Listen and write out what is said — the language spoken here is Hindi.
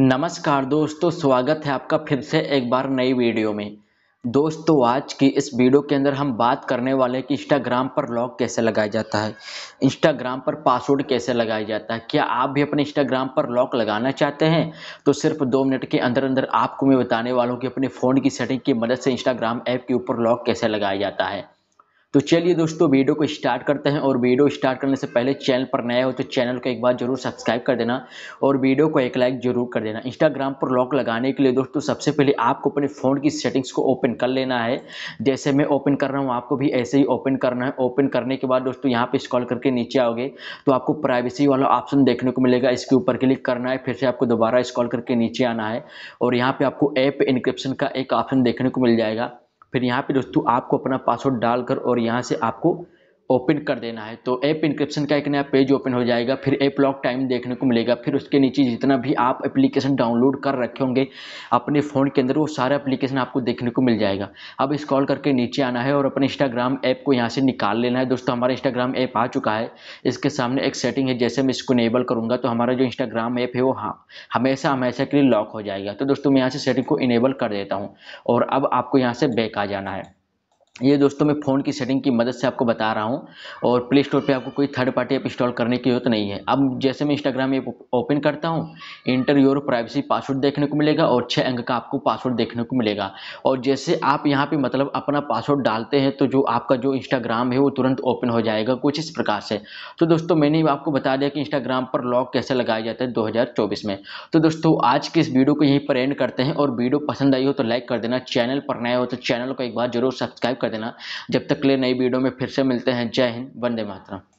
नमस्कार दोस्तों स्वागत है आपका फिर से एक बार नई वीडियो में दोस्तों आज की इस वीडियो के अंदर हम बात करने वाले हैं कि इंस्टाग्राम पर लॉक कैसे लगाया जाता है इंस्टाग्राम पर पासवर्ड कैसे लगाया जाता है क्या आप भी अपने इंस्टाग्राम पर लॉक लगाना चाहते हैं तो सिर्फ दो मिनट के अंदर अंदर आपको मैं बताने वाला हूँ कि अपने फ़ोन की सेटिंग की मदद से इंस्टाग्राम ऐप के ऊपर लॉक कैसे लगाया जाता है तो चलिए दोस्तों वीडियो को स्टार्ट करते हैं और वीडियो स्टार्ट करने से पहले चैनल पर नया हो तो चैनल को एक बार जरूर सब्सक्राइब कर देना और वीडियो को एक लाइक जरूर कर देना इंस्टाग्राम पर लॉक लगाने के लिए दोस्तों सबसे पहले आपको अपने फ़ोन की सेटिंग्स को ओपन कर लेना है जैसे मैं ओपन कर रहा हूँ आपको भी ऐसे ही ओपन करना है ओपन करने के बाद दोस्तों यहाँ पर स्कॉल करके नीचे आओगे तो आपको प्राइवेसी वाला ऑप्शन देखने को मिलेगा इसके ऊपर क्लिक करना है फिर से आपको दोबारा स्कॉल करके नीचे आना है और यहाँ पर आपको ऐप इनक्रिप्शन का एक ऑप्शन देखने को मिल जाएगा फिर यहाँ पे दोस्तों आपको अपना पासवर्ड डालकर और यहाँ से आपको ओपन कर देना है तो ऐप इंक्रिप्शन का एक नया पेज ओपन हो जाएगा फिर ऐप लॉक टाइम देखने को मिलेगा फिर उसके नीचे जितना भी आप एप्लीकेशन डाउनलोड कर रखे होंगे अपने फ़ोन के अंदर वो सारा एप्लीकेशन आपको देखने को मिल जाएगा अब स्क्रॉल करके नीचे आना है और अपने इंस्टाग्राम ऐप को यहाँ से निकाल लेना है दोस्तों हमारा इंस्टाग्राम ऐप आ चुका है इसके सामने एक सेटिंग है जैसे मैं इसको इनेबल करूँगा तो हमारा जो इंस्टाग्राम ऐप है वो हाँ हमेशा हमेशा के लिए लॉक हो जाएगा तो दोस्तों मैं यहाँ से सेटिंग को इनेबल कर देता हूँ और अब आपको यहाँ से बैक आ जाना है ये दोस्तों मैं फ़ोन की सेटिंग की मदद से आपको बता रहा हूँ और प्ले स्टोर पर आपको कोई थर्ड पार्टी ऐप इंस्टॉल करने की जरूरत नहीं है अब जैसे मैं इंस्टाग्राम ऐप ओपन करता हूँ इंटर योर प्राइवेसी पासवर्ड देखने को मिलेगा और छः अंक का आपको पासवर्ड देखने को मिलेगा और जैसे आप यहाँ पर मतलब अपना पासवर्ड डालते हैं तो जो आपका जो इंस्टाग्राम है वो तुरंत ओपन हो जाएगा कुछ इस प्रकार से तो दोस्तों मैंने आपको बता दिया कि इंस्टाग्राम पर लॉक कैसे लगाया जाता है दो में तो दोस्तों आज के इस वीडियो को यहीं पर एंड करते हैं और वीडियो पसंद आई हो तो लाइक कर देना चैनल पर नया हो तो चैनल को एक बार जरूर सब्सक्राइब कर देना जब तक के लिए नई वीडियो में फिर से मिलते हैं जय हिंद वंदे मातरम